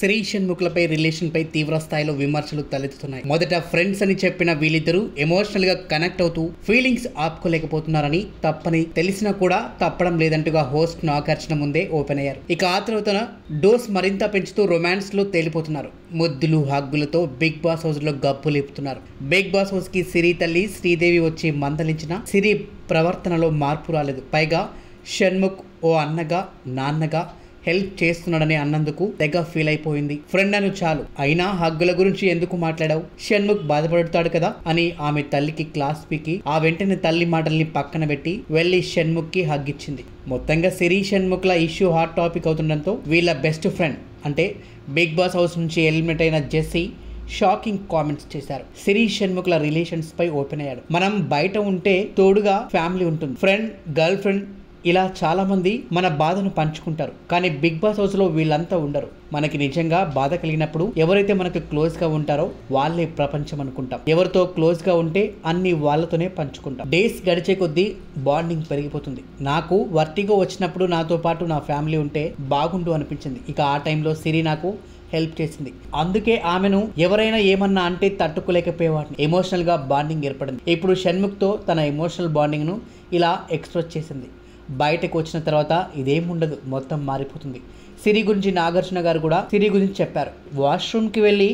శ్రీ పై రిలేషన్పై స్థాయిలో విమర్శలు తలెత్తుతున్నాయి మొదట ఫ్రెండ్స్ అని చెప్పిన వీళ్ళిద్దరూ ఎమోషనల్గా కనెక్ట్ అవుతూ ఫీలింగ్స్ ఆపుకోలేకపోతున్నారని తప్పని తెలిసినా కూడా తప్పడం లేదంటూగా హోస్ట్ ఆకర్షణ ముందే ఓపెన్ అయ్యారు ఇక ఆ తర్వాత డోస్ మరింత పెంచుతూ రొమాన్స్లో తేలిపోతున్నారు ముద్దులు హగ్గులతో బిగ్ బాస్ హౌస్లో గప్పు లేపుతున్నారు బిగ్ బాస్ హౌస్కి సిరి తల్లి శ్రీదేవి వచ్చి మందలించిన సిరి ప్రవర్తనలో మార్పు రాలేదు పైగా షణ్ముఖ్ ఓ అన్నగా నాన్నగా హెల్ప్ చేస్తున్నాడని అన్నందుకు తెగ ఫీల్ అయిపోయింది ఫ్రెండ్ అను చాలు అయినా హగ్గుల గురించి ఎందుకు మాట్లాడావు షణ్ముఖ్ బాధపడతాడు కదా అని ఆమె తల్లికి క్లాస్ పీకి ఆ వెంటనే తల్లి మాటల్ని పక్కన పెట్టి వెళ్ళి షణ్ముఖ్కి ఇచ్చింది మొత్తంగా సిరి ల ఇష్యూ హాట్ టాపిక్ అవుతుండటంతో వీళ్ళ బెస్ట్ ఫ్రెండ్ అంటే బిగ్ బాస్ హౌస్ నుంచి ఎలిమినేట్ అయిన జెస్సీ షాకింగ్ కామెంట్స్ చేశారు సిరి షణ్ముఖుల రిలేషన్స్ పై ఓపెన్ అయ్యాడు మనం బయట ఉంటే తోడుగా ఫ్యామిలీ ఉంటుంది ఫ్రెండ్ గర్ల్ ఫ్రెండ్ ఇలా చాలామంది మన బాధను పంచుకుంటారు కానీ బిగ్ బాస్ హౌస్లో వీళ్ళంతా ఉండరు మనకి నిజంగా బాధ కలిగినప్పుడు ఎవరైతే మనకు క్లోజ్గా ఉంటారో వాళ్ళే ప్రపంచం అనుకుంటాం ఎవరితో క్లోజ్గా ఉంటే అన్ని వాళ్ళతోనే పంచుకుంటాం డేస్ గడిచే కొద్దీ బాండింగ్ పెరిగిపోతుంది నాకు వర్టిగో వచ్చినప్పుడు నాతో పాటు నా ఫ్యామిలీ ఉంటే బాగుండు అనిపించింది ఇక ఆ టైంలో సిరి నాకు హెల్ప్ చేసింది అందుకే ఆమెను ఎవరైనా ఏమన్నా అంటే తట్టుకోలేకపోయేవాడిని ఎమోషనల్గా బాండింగ్ ఏర్పడింది ఇప్పుడు షణ్ముఖ్తో తన ఎమోషనల్ బాండింగ్ను ఇలా ఎక్స్ప్రెస్ చేసింది బయటకు వచ్చిన తర్వాత ఇదేం ఉండదు మొత్తం మారిపోతుంది సిరి గురించి నాగార్జున గారు కూడా సిరి గురించి చెప్పారు వాష్రూమ్కి వెళ్ళి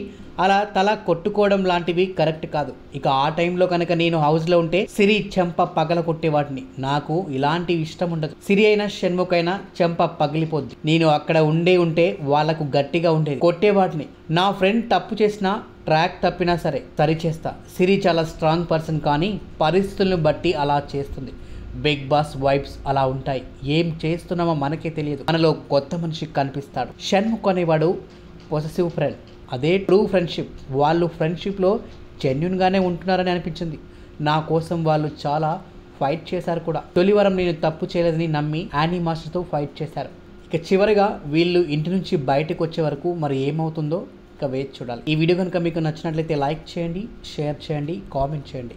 అలా తల కొట్టుకోవడం లాంటివి కరెక్ట్ కాదు ఇక ఆ టైంలో కనుక నేను హౌస్లో ఉంటే సిరి చెంప పగల కొట్టేవాటిని నాకు ఇలాంటివి ఇష్టం ఉండదు సిరి అయినా షణ్ముఖైనా చెంప పగిలిపోద్ది నేను అక్కడ ఉండే ఉంటే వాళ్లకు గట్టిగా ఉండేది కొట్టేవాటిని నా ఫ్రెండ్ తప్పు చేసినా ట్రాక్ తప్పినా సరే సరిచేస్తా సిరి చాలా స్ట్రాంగ్ పర్సన్ కానీ పరిస్థితులను బట్టి అలా చేస్తుంది బిగ్ బాస్ వైబ్స్ అలా ఉంటాయి ఏం చేస్తున్నామో మనకే తెలియదు మనలో కొత్త మనిషి కనిపిస్తాడు షణ్ముఖ్ అనేవాడు పొసెసివ్ ఫ్రెండ్ అదే ట్రూ ఫ్రెండ్షిప్ వాళ్ళు ఫ్రెండ్షిప్లో జెన్యున్గానే ఉంటున్నారని అనిపించింది నా కోసం వాళ్ళు చాలా ఫైట్ చేశారు కూడా తొలివారం నేను తప్పు చేయలేదని నమ్మి యానీ మాస్టర్తో ఫైట్ చేశారు ఇక చివరిగా వీళ్ళు ఇంటి నుంచి బయటకు వచ్చే వరకు మరి ఏమవుతుందో ఇక వేచి చూడాలి ఈ వీడియో కనుక మీకు నచ్చినట్లయితే లైక్ చేయండి షేర్ చేయండి కామెంట్ చేయండి